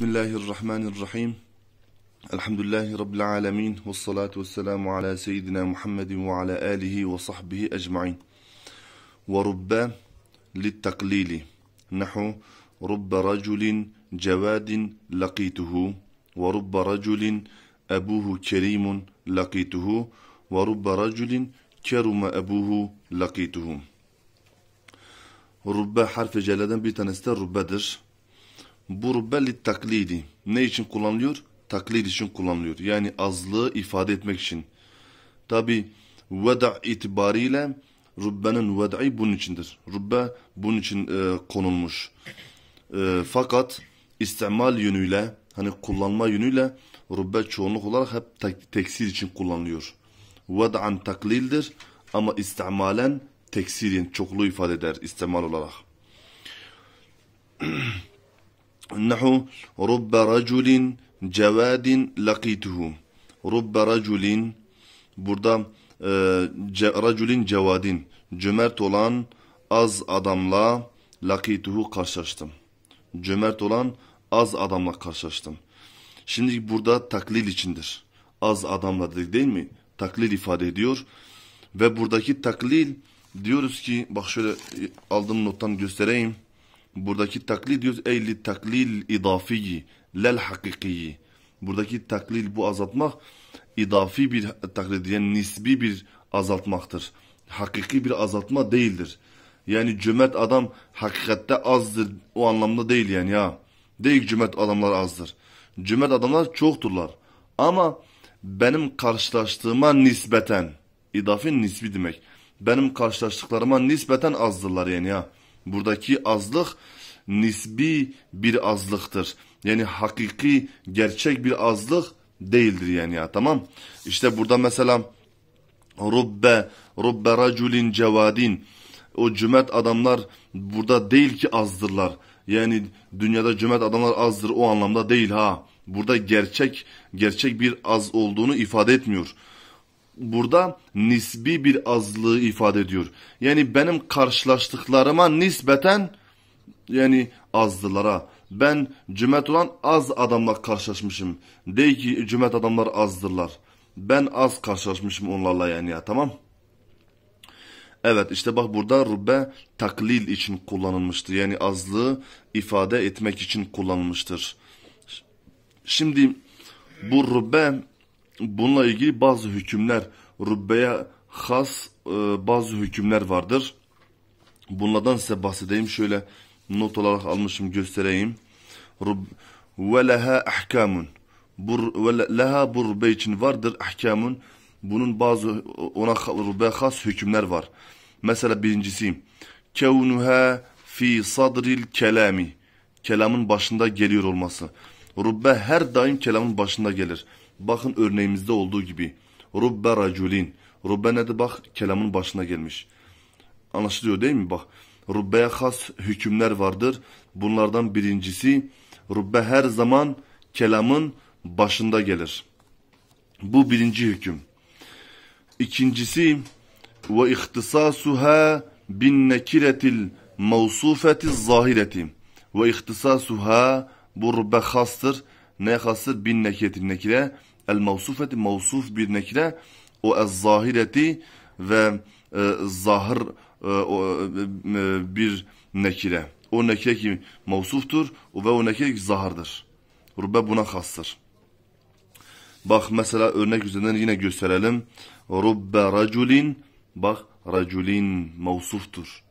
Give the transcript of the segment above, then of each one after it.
بسم الله الرحمن الرحيم الحمد لله رب العالمين والصلاة والسلام على سيدنا محمد وعلى آله وصحبه أجمعين ورب للتقليل نحو رب رجل جواد لقيته ورب رجل أبوه كريم لقيته ورب رجل كرم أبوه لقيته رب حرف جلدا بتنستر ربدر Bu rubbe taklidi. Ne için kullanılıyor? Taklit için kullanılıyor. Yani azlığı ifade etmek için. Tabi veda itibariyle rubbenin ved'i bunun içindir. Rubbe bunun için e, konulmuş. E, fakat istimal yönüyle hani kullanma yönüyle rubbe çoğunluk olarak hep tek, teksir için kullanılıyor. Ved'an taklildir ama istimalen teksilin çokluğu ifade eder istimal olarak. نحو رب رجل cevadin lakituhu. Rubbe raculin. Burada e, ce, raculin Cömert olan az adamla lakituhu karşılaştım. Cömert olan az adamla karşılaştım. Şimdi burada taklil içindir. Az adamla dedik değil mi? Taklil ifade ediyor. Ve buradaki taklil diyoruz ki bak şöyle e, aldığım nottan göstereyim. Buradaki taklid diyoruz eyli taklil idafiyi lel hakikiyi. Buradaki taklil bu azaltmak idafi bir taklid yani nisbi bir azaltmaktır. Hakiki bir azaltma değildir. Yani cömert adam hakikatte azdır o anlamda değil yani ya. Değil cömert adamlar azdır. Cömert adamlar çokturlar. Ama benim karşılaştığıma nispeten, idafi nisbi demek. Benim karşılaştıklarıma nispeten azdırlar yani ya. Buradaki azlık nisbi bir azlıktır. Yani hakiki, gerçek bir azlık değildir yani ya tamam. İşte burada mesela rubbe, rubbe raculin cevadin. O cümet adamlar burada değil ki azdırlar. Yani dünyada cömert adamlar azdır o anlamda değil ha. Burada gerçek gerçek bir az olduğunu ifade etmiyor burada nisbi bir azlığı ifade ediyor. Yani benim karşılaştıklarıma nispeten yani azdılara. Ben cümet olan az adamla karşılaşmışım. Değil ki cümet adamlar azdırlar. Ben az karşılaşmışım onlarla yani ya tamam. Evet işte bak burada rubbe taklil için kullanılmıştır. Yani azlığı ifade etmek için kullanılmıştır. Şimdi bu rubbe bununla ilgili bazı hükümler, rubbeye has e, bazı hükümler vardır. Bunlardan size bahsedeyim. Şöyle not olarak almışım göstereyim. Rub ve leha ahkamun. Bur ve leha bu rubbe için vardır ahkamun. Bunun bazı ona rubbe has hükümler var. Mesela birincisi kevnuha fi sadril kelami. Kelamın başında geliyor olması. Rubbe her daim kelamın başında gelir. Bakın örneğimizde olduğu gibi. Rubbe raculin. Rubbe nedir? Bak kelamın başına gelmiş. Anlaşılıyor değil mi? Bak rubbeye has hükümler vardır. Bunlardan birincisi rubbe her zaman kelamın başında gelir. Bu birinci hüküm. İkincisi ve ihtisasuha bin nekiretil mevsufeti zahireti ve ihtisasuha bu rubbe hastır. Ne hastır? Bin nekiretil nekire el mevsufeti mevsuf bir nekre o ez zahireti ve e, zahır e, e, bir nekire. O nekire ki mevsuftur ve o nekire ki zahırdır. Rubbe buna kastır. Bak mesela örnek üzerinden yine gösterelim. Rubbe raculin bak raculin mevsuftur.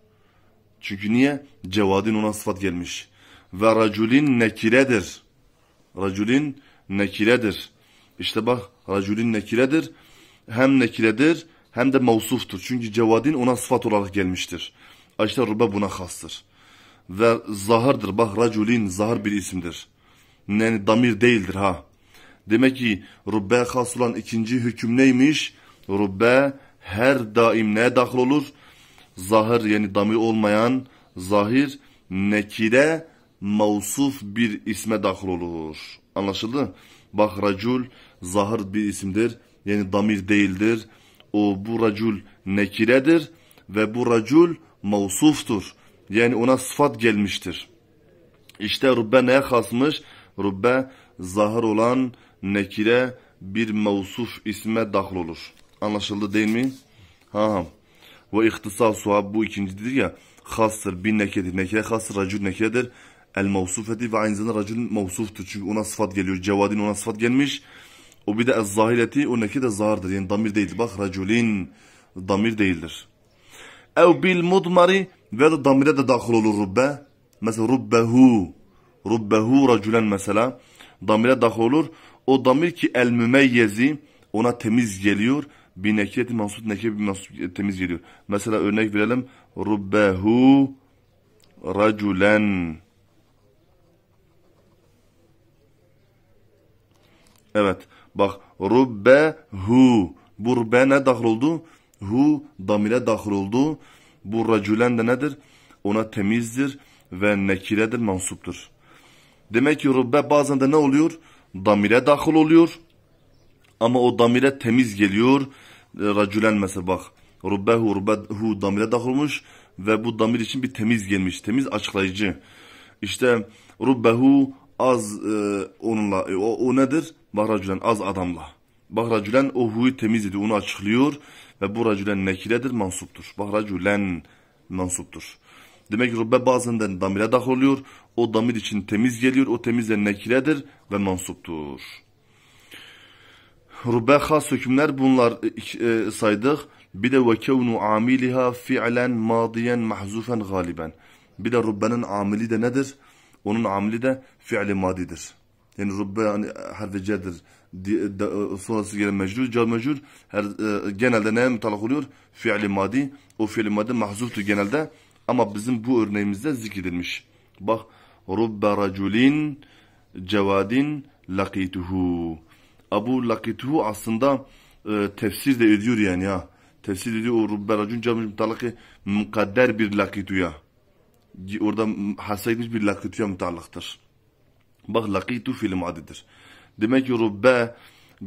Çünkü niye? Cevadin ona sıfat gelmiş. Ve raculin nekiredir. Raculin nekiredir. İşte bak racülün nekiledir, Hem nekiledir, hem de mevsuftur. Çünkü cevadin ona sıfat olarak gelmiştir. İşte rübe buna hastır. Ve zahırdır. Bak racülün zahır bir isimdir. Yani damir değildir ha. Demek ki rübbe has olan ikinci hüküm neymiş? Rübbe her daim neye dahil olur? Zahir yani damir olmayan zahir nekire mevsuf bir isme dahil olur. Anlaşıldı? Bak racul zahır bir isimdir. Yani damir değildir. O bu racul nekiredir ve bu racul mevsuftur. Yani ona sıfat gelmiştir. İşte rubbe neye kasmış? Rubbe zahır olan nekire bir mausuf isme dahil olur. Anlaşıldı değil mi? Ha ha. Ve ihtisasuha bu ikincidir ya. Hastır bir nekedir. Nekire hastır, racul nekiredir. El mausufeti ve aynı zamanda racul mausuftur Çünkü ona sıfat geliyor. Cevadin ona sıfat gelmiş. O bir de ezzahileti o neki de zardır. Yani damir değil, Bak raculin damir değildir. Ev bil mudmari ve de damire de dahil olur rubbe. Mesela rubbehu. Rubbehu raculen mesela. Damire dahil olur. O damir ki el mümeyyezi ona temiz geliyor. Bir nekireti mansut nekir bir mansut temiz geliyor. Mesela örnek verelim. Rubbehu raculen. Evet. Bak rubbe hu. Bu rubbe ne dahil oldu? Hu damire dahil oldu. Bu racülen de nedir? Ona temizdir ve nekiredir, mansuptur. Demek ki rubbe bazen de ne oluyor? Damire dahil oluyor. Ama o damire temiz geliyor. E, racülen mesela bak. Rubbehu, rubbehu damire dahil olmuş ve bu damir için bir temiz gelmiş. Temiz açıklayıcı. İşte rubbehu az e, onunla e, o, o nedir? Bahracülen az adamla. Bahracülen o huyu temiz idi onu açıklıyor ve bu racülen nekiredir mansuptur. Bahracülen mansuptur. Demek ki rubbe bazen damire dahil oluyor. O damir için temiz geliyor. O temizle de ve mansuptur. Rubbe has hükümler bunlar e, e, saydık. Bir de ve kevnu amiliha fi'len madiyen mahzufen galiben. Bir de rubbenin amili de nedir? Onun amili de fi'li madidir yani rubbe yani harfi cedir sonrası gelen mecrur, car mecrur her, e, genelde neye mutalak oluyor? Fiili madi. O fiili madi mahzuftur genelde. Ama bizim bu örneğimizde zikredilmiş. Bak rubbe raculin cevadin lakituhu. Abu lakituhu aslında e, tefsir de ediyor yani ya. Tefsir ediyor o rubbe racun cevadin mutalakı mukadder bir lakituya. Orada hasretmiş bir lakituya mutalaktır. Bak lakitu fiil muaddidir. Demek ki rubbe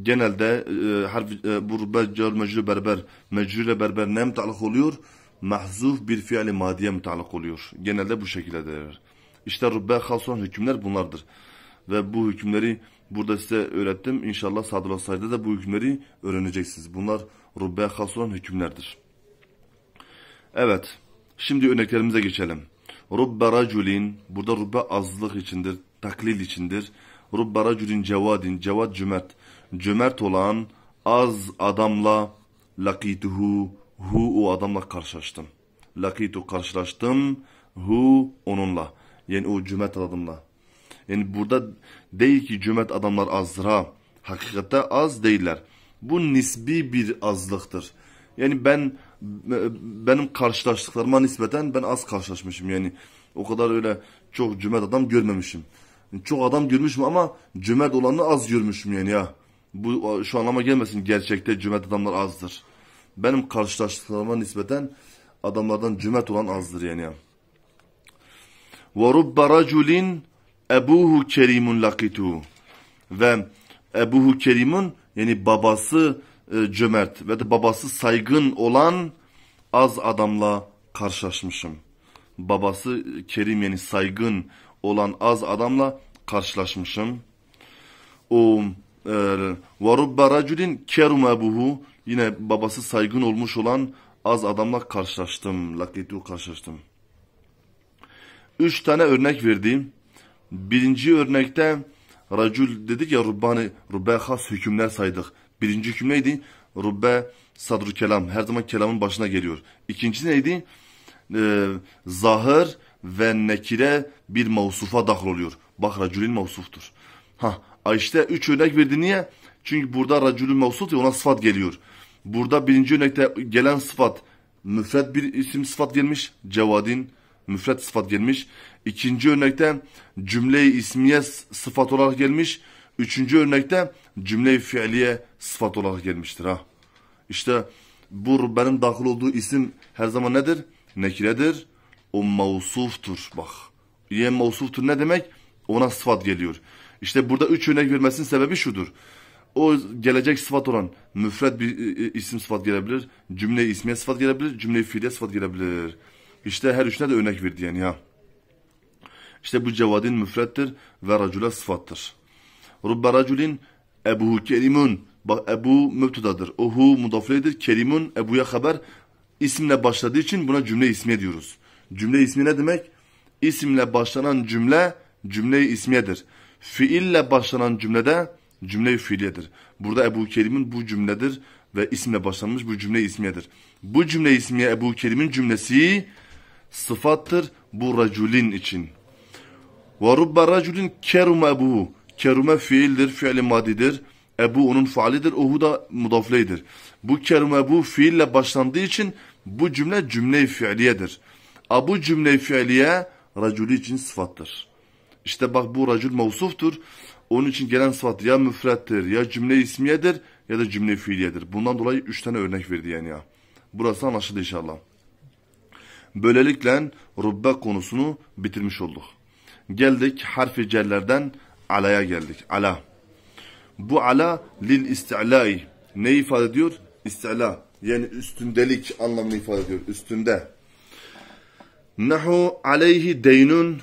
genelde e, harf, e, bu rubbe cer mecrü berber. Mecrüle berber ne müteallık oluyor? Mahzuf bir fiili madiye müteallık oluyor. Genelde bu şekilde şekildedir. İşte rubbe halson hükümler bunlardır. Ve bu hükümleri burada size öğrettim. İnşallah sadrı sayıda da bu hükümleri öğreneceksiniz. Bunlar rubbe halson hükümlerdir. Evet. Şimdi örneklerimize geçelim. Rubbe raculin. Burada rubbe azlık içindir taklil içindir. Rubbara cürin cevadin, cevad cümert, Cömert olan az adamla lakituhu, hu o adamla karşılaştım. Lakitu karşılaştım, hu onunla. Yani o cümert adamla. Yani burada değil ki cümert adamlar azdır ha. Hakikate az değiller. Bu nisbi bir azlıktır. Yani ben e, benim karşılaştıklarıma nispeten ben az karşılaşmışım yani. O kadar öyle çok cümert adam görmemişim. Çok adam görmüş mü ama cömert olanı az mü yani ya. Bu şu anlama gelmesin gerçekte cömert adamlar azdır. Benim karşılaştıklarıma nispeten adamlardan cömert olan azdır yani ya. وَرُبَّ رَجُلٍ ebuhu kerimun lakitu ve ebuhu kerimun yani babası e, cömert ve de babası saygın olan az adamla karşılaşmışım. Babası kerim yani saygın olan az adamla karşılaşmışım. O um, e, ve rubbe raculin kerum ebuhu yine babası saygın olmuş olan az adamla karşılaştım. Lakitu karşılaştım. Üç tane örnek verdim. Birinci örnekte racul dedik ya rubbani, rubbe has hükümler saydık. Birinci hüküm neydi? Rubbe sadru kelam. Her zaman kelamın başına geliyor. İkincisi neydi? Ee, zahır ve nekire bir mevsufa dahil oluyor. Bak racülün mevsuftur. Ha işte üç örnek verdi niye? Çünkü burada racülün mevsuf ona sıfat geliyor. Burada birinci örnekte gelen sıfat müfret bir isim sıfat gelmiş. Cevadin müfret sıfat gelmiş. İkinci örnekte cümleyi i ismiye sıfat olarak gelmiş. Üçüncü örnekte cümleyi fiiliye sıfat olarak gelmiştir. Ha. İşte bu benim dahil olduğu isim her zaman nedir? Nekiredir o mevsuftur bak. Ye mevsuftur ne demek? Ona sıfat geliyor. İşte burada üç örnek vermesinin sebebi şudur. O gelecek sıfat olan müfred bir e, e, isim sıfat gelebilir. Cümle ismiye sıfat gelebilir. Cümle fiile sıfat gelebilir. İşte her üçüne de örnek verdi yani ya. İşte bu cevadin müfrettir ve racule sıfattır. Rubbe raculin ebuhu kerimun. Bak ebu mübtüdadır. Ohu mudafledir. Kerimun ebuya haber. isimle başladığı için buna cümle ismi diyoruz. Cümle ismi ne demek? İsimle başlanan cümle cümle-i ismiyedir. Fiille başlanan cümlede cümle-i fiiliyedir. Burada Ebu Kerim'in bu cümledir ve isimle başlanmış bu cümle ismiyedir. Bu cümle ismiye Ebu Kerim'in cümlesi sıfattır bu raculin için. Ve rubbe raculin kerum ebuhu. Kerume fiildir, fiili madidir. Ebu onun faalidir, ohu da mudafleydir. Bu kerume bu fiille başlandığı için bu cümle cümle-i fiiliyedir. Abu cümle fiiliye racülü için sıfattır. İşte bak bu racul mevsuftur. Onun için gelen sıfat ya müfrettir, ya cümle ismiyedir ya da cümle fiiliyedir. Bundan dolayı üç tane örnek verdi yani ya. Burası anlaşıldı inşallah. Böylelikle rubbe konusunu bitirmiş olduk. Geldik harfi cellerden alaya geldik. Ala. Bu ala lil isti'lai. Ne ifade ediyor? İsti'la. Yani üstündelik anlamını ifade ediyor. Üstünde. Nehu aleyhi deynun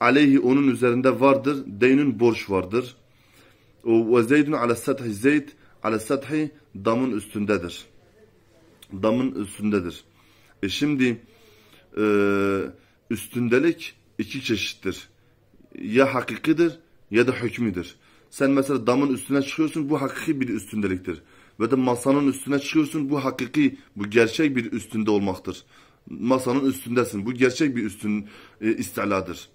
aleyhi onun üzerinde vardır. Deynun borç vardır. Ve zeydun ala sathi zeyd ala sathi damın üstündedir. Damın üstündedir. E şimdi e, üstündelik iki çeşittir. Ya hakikidir ya da hükmidir. Sen mesela damın üstüne çıkıyorsun bu hakiki bir üstündeliktir. Ve de masanın üstüne çıkıyorsun bu hakiki, bu gerçek bir üstünde olmaktır masanın üstündesin. Bu gerçek bir üstün e, istiladır.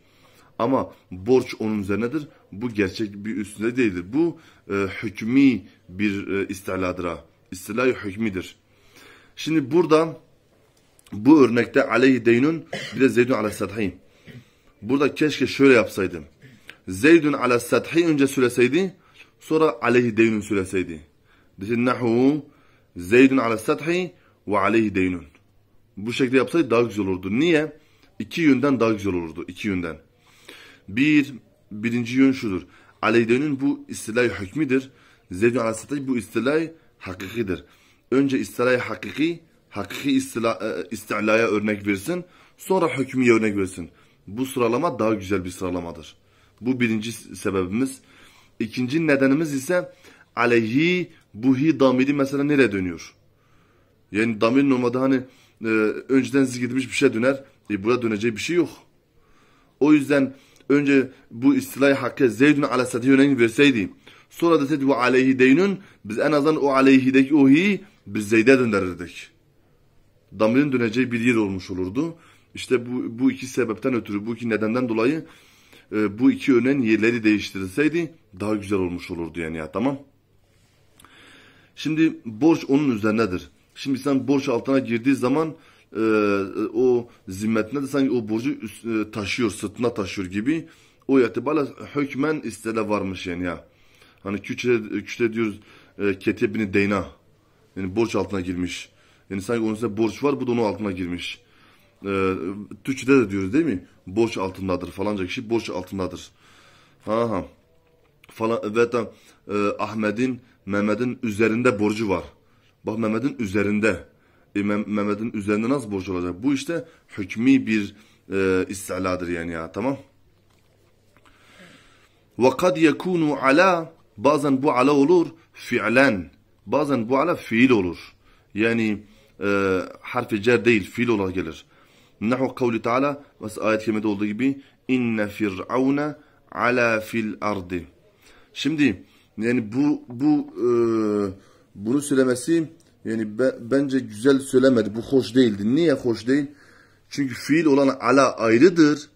Ama borç onun üzerinedir. Bu gerçek bir üstünde değildir. Bu e, hükmi bir e, istiladır. İstilay hükmidir. Şimdi burada bu örnekte aleyhi deynun bir de zeydun ala sethi. Burada keşke şöyle yapsaydım. Zeydun ala sethi önce söyleseydi sonra aleyhi deynun söyleseydi. Desin nahu zeydun ala sethi ve aleyhi deynun bu şekilde yapsaydı daha güzel olurdu. Niye? İki yönden daha güzel olurdu. İki yönden. Bir, birinci yön şudur. Aleyde'nin bu istilay hükmidir. Zeydun Aleyhisselatü bu istilay hakikidir. Önce istilay hakiki, hakiki istila, e, istilaya örnek versin. Sonra hükmüye örnek versin. Bu sıralama daha güzel bir sıralamadır. Bu birinci sebebimiz. İkinci nedenimiz ise aleyhi buhi damiri mesela nereye dönüyor? Yani damir normalde hani e, önceden zikredilmiş bir şey döner. E, buraya döneceği bir şey yok. O yüzden önce bu istilayı hakkı Zeydun ala satiyönen verseydi. Sonra da dedi bu aleyhi deynun biz en azından o aleyhideki o hi biz Zeyd'e döndürürdük. Damirin döneceği bir yer olmuş olurdu. İşte bu, bu iki sebepten ötürü, bu iki nedenden dolayı e, bu iki önen yerleri değiştirilseydi daha güzel olmuş olurdu yani ya tamam. Şimdi borç onun üzerindedir. Şimdi sen borç altına girdiği zaman e, o zimmetine de sanki o borcu üst, e, taşıyor, sırtına taşıyor gibi. O itibarla hükmen istede varmış yani ya. Hani küçüle, küçüle diyoruz e, ketebini deyna. Yani borç altına girmiş. Yani sanki onun size borç var bu da onun altına girmiş. E, Türkçe'de de diyoruz değil mi? Borç altındadır falanca kişi borç altındadır. Ha ha. Falan, ve e, Ahmet'in Mehmet'in üzerinde borcu var. Bak Mehmet'in üzerinde. E, Mehmet'in üzerinde nasıl borç olacak? Bu işte hükmi bir e, istiladır yani ya tamam. وَقَدْ يَكُونُ ala Bazen bu ala olur fiilen. Bazen bu ala fiil olur. Yani e, harfi cer değil fiil olarak gelir. Nahu kavli ta'ala ayet kelimede olduğu gibi inne fir'auna ala fil ardi. Şimdi yani bu bu e, bunu söylemesi yani be, bence güzel söylemedi. Bu hoş değildi. Niye hoş değil? Çünkü fiil olan ala ayrıdır.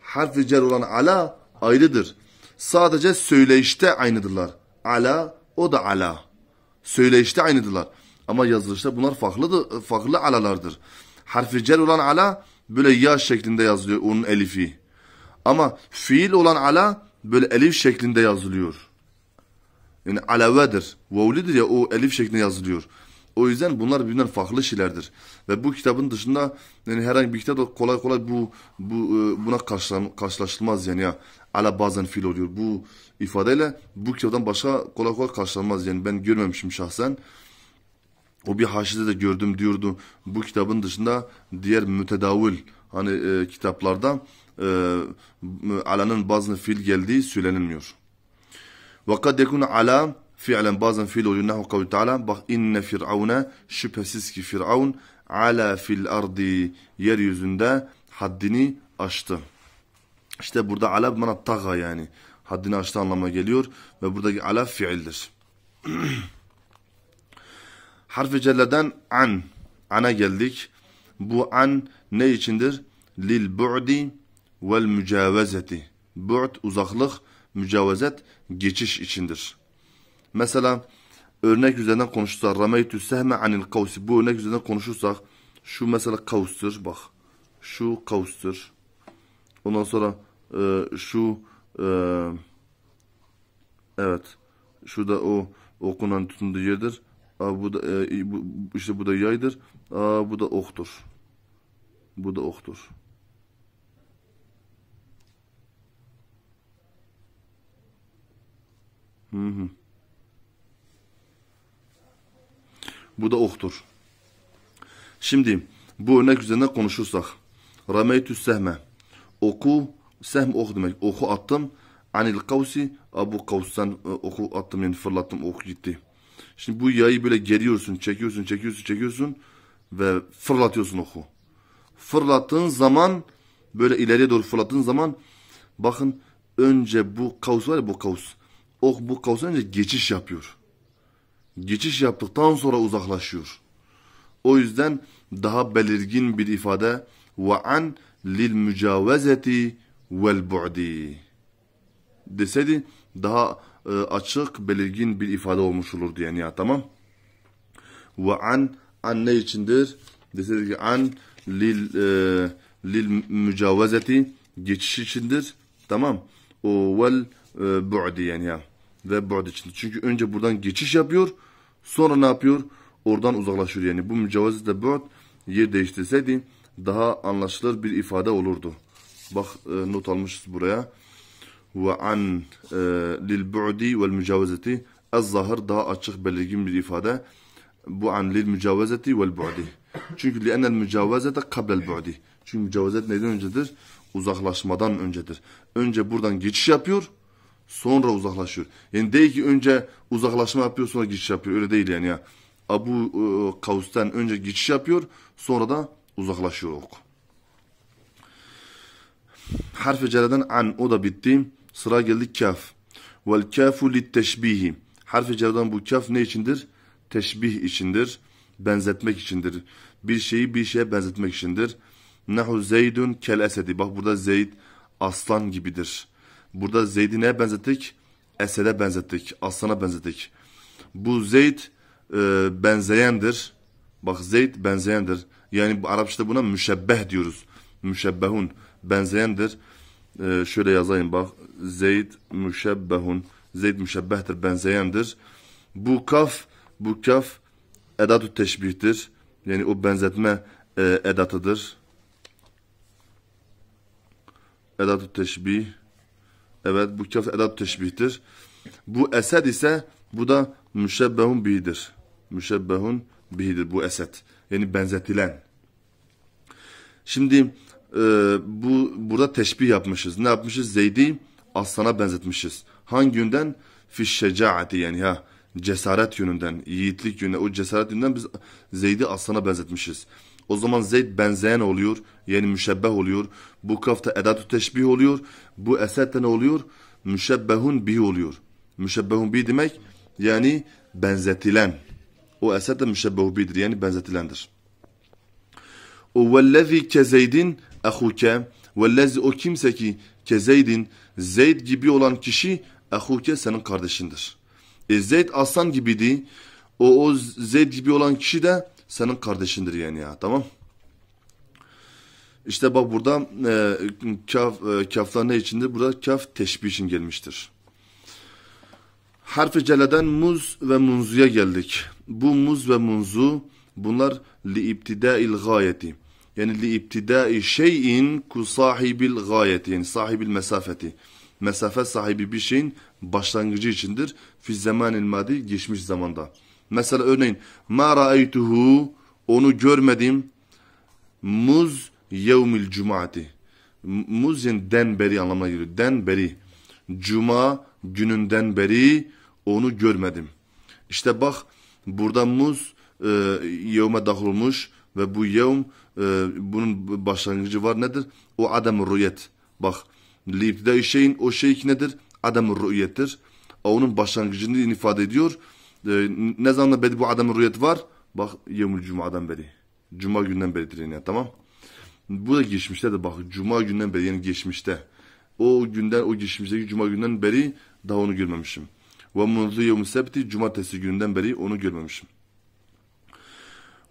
Harfi cer olan ala ayrıdır. Sadece söyleyişte aynıdırlar. Ala o da ala. Söyleyişte aynıdırlar. Ama yazılışta bunlar farklıdır. farklı alalardır. Harfi cer olan ala böyle ya şeklinde yazılıyor onun elifi. Ama fiil olan ala böyle elif şeklinde yazılıyor. Yani alavedir. Vavlidir ya o elif şeklinde yazılıyor. O yüzden bunlar birbirinden farklı şeylerdir. Ve bu kitabın dışında yani herhangi bir kitap kolay kolay bu, bu e, buna karşılaşılmaz yani ya. Ala bazen fil oluyor. Bu ifadeyle bu kitaptan başka kolay kolay karşılanmaz yani ben görmemişim şahsen. O bir haşide de gördüm diyordu. Bu kitabın dışında diğer mütedavül hani e, kitaplarda e, alanın bazı fil geldiği söylenilmiyor. Ve kad yekunu ala fiilen bazen fiil oluyor. Nehu kavli teala. Bak inne firavuna şüphesiz ki firavun ala fil ardi yeryüzünde haddini aştı. İşte burada ala bana taga yani. Haddini aştı anlamına geliyor. Ve buradaki ala fiildir. Harfi celleden an. Ana geldik. Bu an ne içindir? Lil bu'di vel mücavezeti. Bu'd uzaklık mücavezet geçiş içindir. Mesela örnek üzerinden konuşursak rameytü sehme anil kavsi bu örnek üzerinden konuşursak şu mesela kavstur bak şu kavstur ondan sonra e, şu e, evet şurada o okunan tutunduğu yerdir Aa, bu da e, bu, işte bu da yaydır Aa, bu da oktur bu da oktur Hı hı. Bu da oktur. Şimdi bu örnek üzerine konuşursak. Rameytü sehme. Oku, sehm ok demek. Oku attım. Anil kavsi, abu kavstan e, oku attım yani fırlattım ok gitti. Şimdi bu yayı böyle geriyorsun, çekiyorsun, çekiyorsun, çekiyorsun ve fırlatıyorsun oku. Fırlattığın zaman böyle ileriye doğru fırlattığın zaman bakın önce bu kavus var ya bu kavus ok oh, bu kavsa önce geçiş yapıyor. Geçiş yaptıktan sonra uzaklaşıyor. O yüzden daha belirgin bir ifade ve an lil mücavezeti vel bu'di deseydi daha e, açık belirgin bir ifade olmuş olurdu yani ya tamam. Ve an an ne içindir? Deseydik ki an lil e, lil mücavezeti geçiş içindir. Tamam. O vel e, bu'di yani ya ve bu'd içindir. Çünkü önce buradan geçiş yapıyor. Sonra ne yapıyor? Oradan uzaklaşıyor. Yani bu mücevazide bu'd yer değiştirseydi daha anlaşılır bir ifade olurdu. Bak e, not almışız buraya. Ve an e, lil bu'di vel mücevazeti az zahır daha açık belirgin bir ifade. Bu an lil mücevazeti vel bu'di. Çünkü li enel mücevazete kablel bu'di. Çünkü mücevazet neden öncedir? Uzaklaşmadan öncedir. Önce buradan geçiş yapıyor sonra uzaklaşıyor. Yani değil ki önce uzaklaşma yapıyor sonra geçiş yapıyor. Öyle değil yani ya. Abu e, Kavus'tan önce geçiş yapıyor sonra da uzaklaşıyor ok. Harfi cereden an o da bitti. Sıra geldi kaf. Vel kafu lit teşbihi. Harfi cereden bu kaf ne içindir? Teşbih içindir. Benzetmek içindir. Bir şeyi bir şeye benzetmek içindir. Nehu zeydun kel esedi. Bak burada zeyd aslan gibidir Burada Zeyd'i neye benzettik? Esed'e benzettik, aslana benzettik. Bu Zeyd e, benzeyendir. Bak Zeyd benzeyendir. Yani Arapçada buna müşebbeh diyoruz. Müşebbehun benzeyendir. E, şöyle yazayım bak. Zeyd müşebbehun. Zeyd müşebbehtir, benzeyendir. Bu kaf, bu kaf edatü teşbihtir. Yani o benzetme e, edatıdır. Edatü teşbih Evet bu kaf edat teşbihtir. Bu esed ise bu da müşebbehun bihidir. Müşebbehun bihidir bu esed. Yani benzetilen. Şimdi e, bu burada teşbih yapmışız. Ne yapmışız? Zeydi aslana benzetmişiz. Hangi günden? Fiş şecaati yani ya cesaret yönünden, yiğitlik yönünden, o cesaret yönünden biz Zeyd'i aslana benzetmişiz. O zaman Zeyd benzeyen oluyor. Yani müşebbeh oluyor. Bu kafta edatü teşbih oluyor. Bu esette ne oluyor? Müşebbehun bi oluyor. Müşebbehun bi demek yani benzetilen. O eser de müşebbehu bidir yani benzetilendir. O vellezî ke zeydin ehuke vellezî o kimse ki ke zeydin zeyd gibi olan kişi ehuke senin kardeşindir. E, zeyd aslan gibiydi. O, o zeyd gibi olan kişi de senin kardeşindir yani ya tamam. İşte bak burada e, kaf, e, kaflar ne içindir? Burada kaf teşbih için gelmiştir. Harfi celeden muz ve munzuya geldik. Bu muz ve munzu bunlar li ibtidail gayeti. Yani li ibtidai şeyin ku sahibil gayeti. Yani sahibil mesafeti. Mesafe sahibi bir şeyin başlangıcı içindir. Fi zamanil madi geçmiş zamanda. Mesela örneğin ma ra'aytuhu onu görmedim. Muz yevmil cumati. Muz yani den beri anlamına geliyor. Den beri. Cuma gününden beri onu görmedim. İşte bak burada muz e, yevme dahil olmuş ve bu yevm e, bunun başlangıcı var nedir? O adam rüyet. Bak libde şeyin o şey nedir? Adam rüyettir. Onun başlangıcını ifade ediyor. Ee, ne zaman beri bu adamın rüyeti var? Bak yevmül cumadan beri. Cuma günden beridir yani tamam. Bu da geçmişte de bak cuma günden beri yani geçmişte. O günden o geçmişteki cuma günden beri daha onu görmemişim. Ve munzu yevmü sebti cumartesi günden beri onu görmemişim.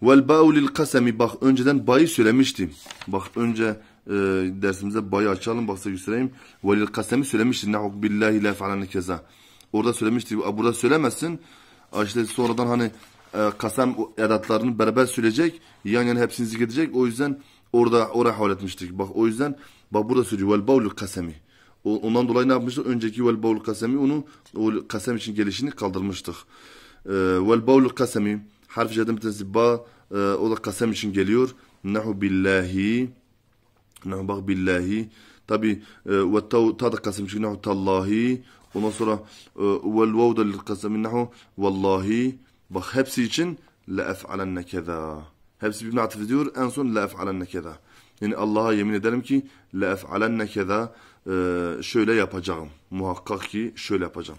Vel ba'u lil kasemi bak önceden bayı söylemişti. Bak önce e, dersimize bayı açalım baksa size göstereyim. Ve lil kasemi söylemişti. Nahuk billahi la fe'alene keza. Orada söylemişti. Burada söylemezsin işte sonradan hani e, kasem edatlarını beraber sürecek. Yan yana hepsini gidecek. O yüzden orada oraya havale etmiştik. Bak o yüzden bak burada söylüyor. Vel bavlu kasemi. Ondan dolayı ne yapmıştık? Önceki vel bavlu kasemi onu o kasem için gelişini kaldırmıştık. E, vel bavlu kasemi harf cedem bir ba e, o da kasem için geliyor. Nahu billahi Nahu bak billahi tabi e, ve ta da kasem için nahu tallahi Ondan sonra e, vel da lil kasemin nahu vallahi bak hepsi için la ef'alenne keza. Hepsi birbirine atıf ediyor. En son la ef'alenne keza. Yani Allah'a yemin ederim ki la ef'alenne keza e, şöyle yapacağım. Muhakkak ki şöyle yapacağım.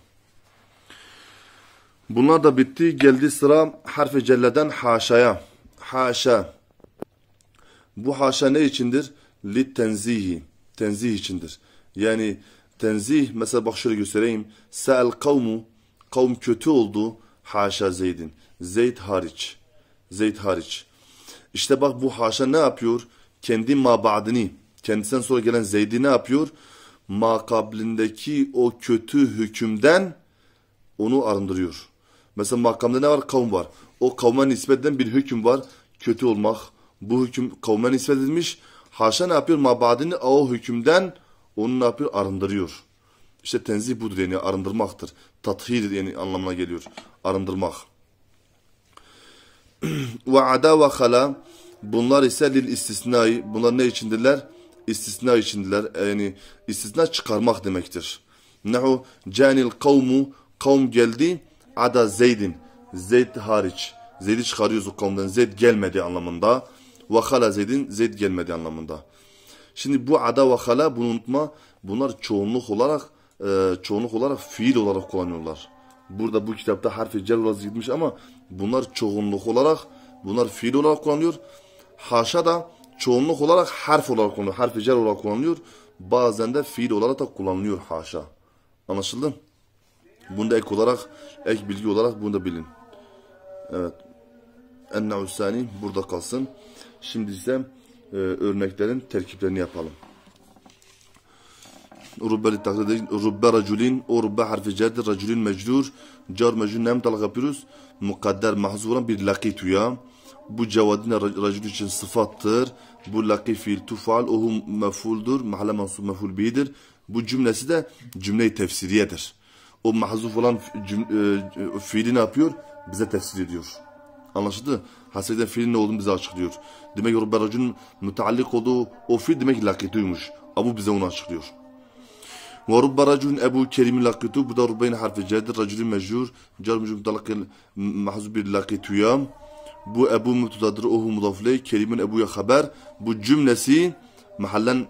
Bunlar da bitti. Geldi sıra harfi celleden haşaya. Haşa. Bu haşa ne içindir? Lit tenzihi. Tenzih içindir. Yani tenzih mesela bak şöyle göstereyim. Sel kavmu kavm kötü oldu. Haşa Zeyd'in. Zeyd hariç. Zeyd hariç. İşte bak bu haşa ne yapıyor? Kendi mabadini, kendisinden sonra gelen Zeyd'i ne yapıyor? ma kablindeki o kötü hükümden onu arındırıyor. Mesela makamda ne var? Kavm var. O kavme nispeten bir hüküm var. Kötü olmak. Bu hüküm kavme nispet edilmiş. Haşa ne yapıyor? Mabadini o hükümden onu ne yapıyor? Arındırıyor. İşte tenzih budur yani arındırmaktır. Tathir yani anlamına geliyor. Arındırmak. Ve ada ve hala bunlar ise lil istisnai. Bunlar ne içindirler? İstisna içindiler. E, yani istisna çıkarmak demektir. Nehu canil kavmu kavm geldi ada zeydin. Zeyd hariç. Zeyd'i çıkarıyoruz o kavmdan, Zeyd gelmedi anlamında. Ve hala zeydin zeyd gelmedi anlamında. Şimdi bu ada ve hala bunu unutma. Bunlar çoğunluk olarak e, çoğunluk olarak fiil olarak kullanıyorlar. Burada bu kitapta harfi cer olarak gitmiş ama bunlar çoğunluk olarak bunlar fiil olarak kullanılıyor. Haşa da çoğunluk olarak harf olarak kullanılıyor. Harfi cel olarak kullanılıyor. Bazen de fiil olarak da kullanılıyor haşa. Anlaşıldı mı? Bunu da ek olarak, ek bilgi olarak bunu da bilin. Evet. Enne Usani burada kalsın. Şimdi ise e, örneklerin terkiplerini yapalım. Rubbe li takdirde rubbe raculin o rubbe harfi cerdir raculin mecrur car mecrur nem talak yapıyoruz mukadder mahzuran bir lakitu ya bu cevadine racul için sıfattır bu laki fiil tufal ohu mefuldur mahalle mansub meful bi'dir bu cümlesi de cümleyi tefsiriyedir o mahzuf olan cüm, e, e, fiili ne yapıyor bize tefsir ediyor Anlaşıldı. Hasreden filin ne olduğunu bize açıklıyor. Demek Rabbe racun müteallik olduğu o fil demek lakituymuş. Abu bize onu açıklıyor. Ve rubbe racun Ebu Kerim lakitu. Bu da rubbeyin harfi cedir. Racülün mecrur. Car mücüm mahzub bir lakituya. Bu Ebu mütudadır. Ohu mudafle. Kerim'in Ebu'ya haber. Bu cümlesi mahallen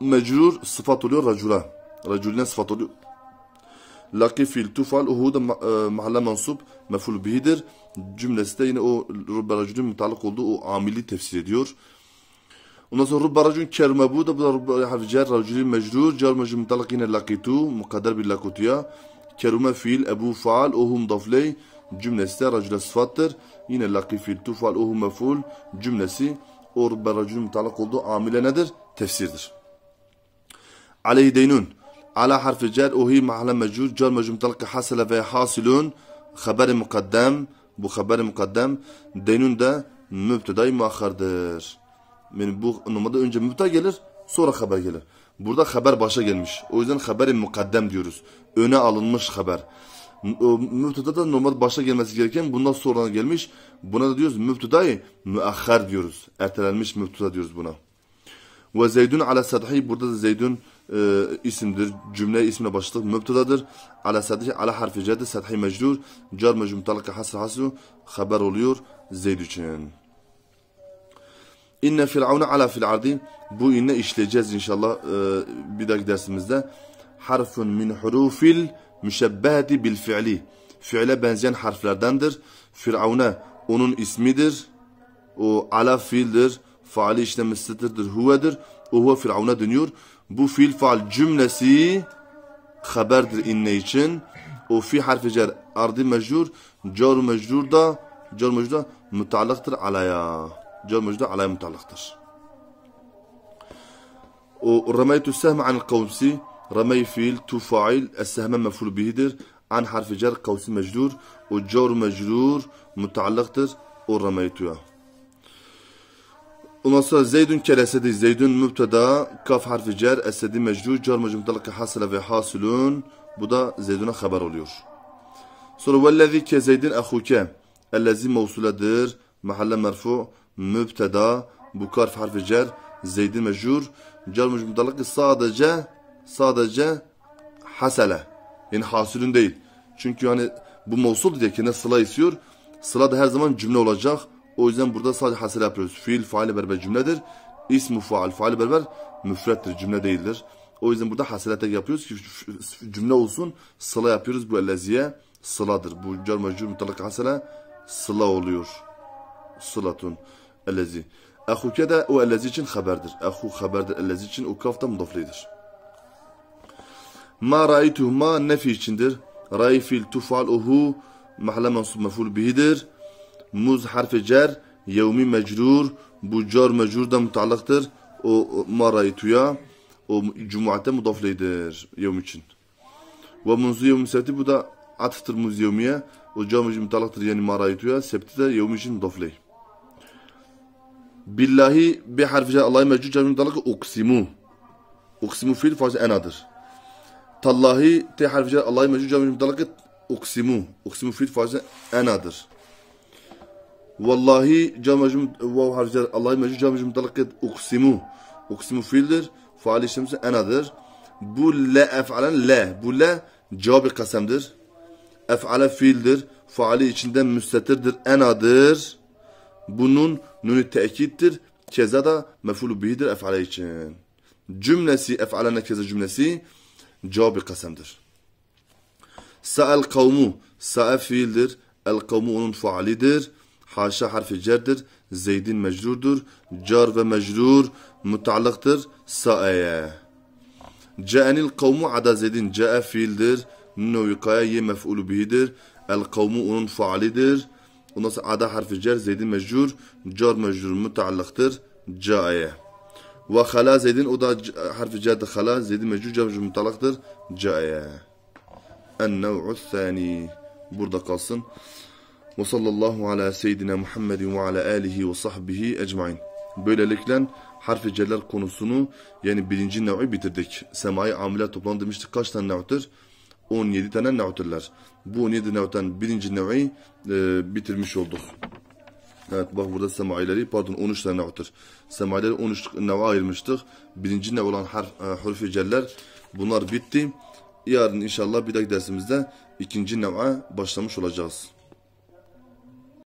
mecrur sıfat oluyor racula. Racülüne sıfat oluyor. Laki fiil tufal. Ohu da mahalle mensup. Meful bihidir cümlesi de yine o rubbe racülün mutallık olduğu o amili tefsir ediyor. Ondan sonra rubbe racün kerme bu da bu da rubbe hafcer racülün mecrur cer mecrur yine lakitu mukadder bir lakutuya kerume fiil ebu faal ohum dafley cümlesi de racüle sıfattır. Yine laki fiil tufal ohum meful cümlesi o rubbe racülün mutallık olduğu amile nedir? Tefsirdir. Aleyhi deynun ala harfi cer ohi mahalle mecrur cer mecrur mutallık ve hasilun haberi mukaddem bu haber mukaddem denün de mübtedai muakhardır. Yani bu numada önce mübteda gelir sonra haber gelir. Burada haber başa gelmiş. O yüzden haberi mukaddem diyoruz. Öne alınmış haber. Mübteda da normal başa gelmesi gereken bundan sonra gelmiş. Buna da diyoruz mübtedai müahhar diyoruz. Ertelenmiş mübteda diyoruz buna. Ve Zeydun ala sadhi burada da Zeydun e, isimdir. Cümle ismine başlık mübtedadır. Ala sadece, ala harfi cedi sathi mecrur. Car mecrur mutalaka hasr hasru haber oluyor zeyd için. İnne firavuna ala fil Bu inne işleyeceğiz inşallah e, bir dahaki dersimizde. Harfun min hurufil müşebbehati bil fi'li. Fiile benzeyen harflerdendir. Firavuna onun ismidir. O ala fiildir. Faali işlemesidir. Huvedir. O huve firavuna dönüyor bu fiil faal cümlesi haberdir inne için. O fi harfi cer ardi mecrur, car mecrur da car mecrur da mutalaktır alaya. Car mecrur da alaya mutalaktır. O rameytu sehme an kavsi ramey fiil tu fail es sehme meful bihidir. An harfi cer kavsi mecrur. O car mecrur mutalaktır o rameytuya. Ondan sonra Zeydun kel Zeydun mübteda, kaf harfi cer, esedi mecru, car mecmudalaka hasile ve hasulun Bu da Zeydun'a haber oluyor. Sonra vellezi ke Zeydin ahuke, ellezi mevsuledir, mahalle merfu, mübteda, bu karf harfi cer, Zeydin mecrur, car mecmudalaka sadece, sadece hasele. Yani hasulun değil. Çünkü hani bu mevsul diye ki ne sıla istiyor. Sıla da her zaman cümle olacak. O yüzden burada sadece hasıl yapıyoruz. Fiil, faali berber cümledir. İsmu faal, faali berber müfrettir, cümle değildir. O yüzden burada hasilete yapıyoruz ki cümle olsun. Sıla yapıyoruz. Bu elleziye sıladır. Bu cer mecbur mutlak hasile sıla oluyor. Sılatun ellezi. Ehuke de o ellezi için haberdir. Ehu haberdir ellezi için. Ukaf da mudaflidir. Ma raitu ma nefi içindir. Rai fil tufal uhu mahle mensub meful bihidir. Muz harf cer, yevmi mecrur. Bu car mecrur da mutallıktır. O maraytuya o cumate mudafleydir yevm için. Ve munzu yevmi septi bu da atıftır muz yevmiye. O cam için mutallıktır yani maraytuya. Septi de yevm için mudafley. Billahi bi harf cer Allah'ı mecrur cam mutallık uksimu. Uksimu fiil fazla enadır. Tallahi te harf cer Allah'ı mecrur cam mutallık uksimu. Uksimu fiil fazla enadır. Vallahi جمع واو حرف جر الله مجرور جمع مطلق uksimu اقسمو فيلدر فعل شمس انادر bu le ef'alen le. Bu le cevabı kasemdir. Ef'ale fiildir. Faali içinde müstetirdir. Enadır. Bunun nünü tekittir. Keza da mefulu bihidir ef'ale için. Cümlesi ef'ale keza cümlesi cevabı kasemdir. saal kavmu. Sa'e fiildir. El kavmu onun faalidir. Haşa harfi cerdir. Zeydin mecrurdur. Car ve mecrur mutallıktır. Sa'eye. Ce'enil kavmu ada zeydin. Ce'e fiildir. Nünne vikaya ye mef'ulu bihidir. El kavmu onun faalidir. Ondan sonra ada harfi cer. Zeydin mecrur. Car mecrur mutallıktır. Ce'eye. Ve hala zeydin. O da harfi cerdir. Hala zeydin mecrur. Car mecrur mutallıktır. Ce'eye. En nev'u Burada kalsın. Ve sallallahu ala seyyidina Muhammedin ve ala alihi ve sahbihi ecmain. Böylelikle harfi celler konusunu yani birinci nev'i bitirdik. Semai amile toplam demiştik kaç tane nev'tir? 17 tane nev'tirler. Bu 17 nev'ten birinci nev'i e, bitirmiş olduk. Evet bak burada semaileri pardon 13 tane nev'tir. Semaileri 13 nev'e ayırmıştık. Birinci nev olan harf, e, harfi celler bunlar bitti. Yarın inşallah bir dahaki dersimizde ikinci nev'e başlamış olacağız.